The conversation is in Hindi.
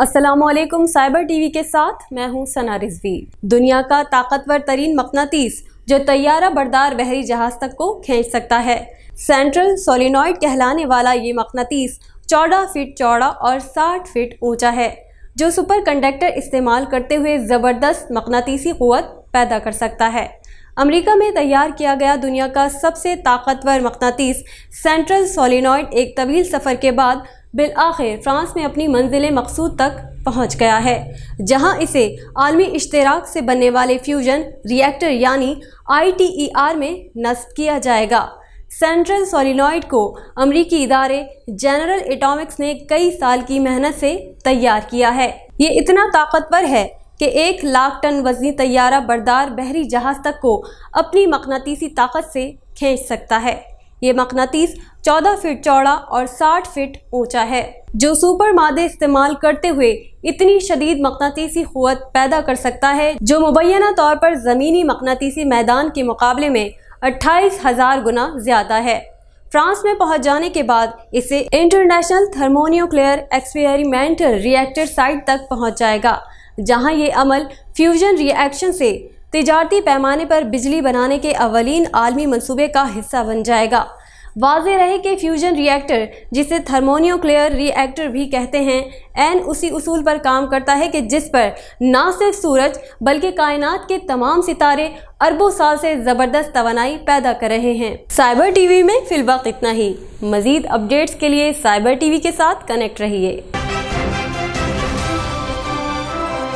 असलम साइबर टीवी के साथ मैं हूं सना रिजवी दुनिया का ताकतवर तरीन मकनातीस जो तैयारा बरदार बहरी जहाज तक को खींच सकता है सेंट्रल सोलिनॉइड कहलाने वाला ये मकनातीस चौदह फीट चौड़ा और साठ फीट ऊंचा है जो सुपर कंडक्टर इस्तेमाल करते हुए ज़बरदस्त मकनातीसी क़वत पैदा कर सकता है अमेरिका में तैयार किया गया दुनिया का सबसे ताकतवर मकनातीस सेंट्रल सोलिनॉइड एक तवील सफ़र के बाद बिलआखिर फ्रांस में अपनी मंजिल मकसूद तक पहुंच गया है जहां इसे आलमी इश्तराक से बनने वाले फ्यूजन रिएक्टर यानी आईटीईआर में नस्ब किया जाएगा सेंट्रल सोलिनॉइड को अमरीकी इदारे जनरल एटॉमिक्स ने कई साल की मेहनत से तैयार किया है ये इतना ताकतवर है कि एक लाख टन वजनी तैयारा बरदार बहरी जहाज़ तक को अपनी मकनातीसी ताकत से खींच सकता है ये मकनातीस 14 फीट चौड़ा और 60 फीट ऊंचा है जो सुपर मादे इस्तेमाल करते हुए इतनी शदीद मकनातीसी क़वत पैदा कर सकता है जो मुबैना तौर पर ज़मीनी मकनातीसी मैदान के मुकाबले में अट्ठाईस हज़ार गुना ज़्यादा है फ्रांस में पहुंच जाने के बाद इसे international thermonuclear experimental reactor site तक पहुंच जाएगा जहां ये अमल फ्यूजन रिएक्शन से तजारती पैमाने पर बिजली बनाने के अवलिन आलमी मनसूबे का हिस्सा बन जाएगा वाज रहे कि फ्यूजन रिएक्टर जिसे थर्मोनियोक्लियर रिएक्टर भी कहते हैं एन उसी उसूल पर काम करता है कि जिस पर ना सिर्फ सूरज बल्कि कायनात के तमाम सितारे अरबों साल से ज़बरदस्त तोानाई पैदा कर रहे हैं साइबर टीवी में फिलवक्त इतना ही मज़ीद अपडेट्स के लिए साइबर टीवी के साथ कनेक्ट रहिए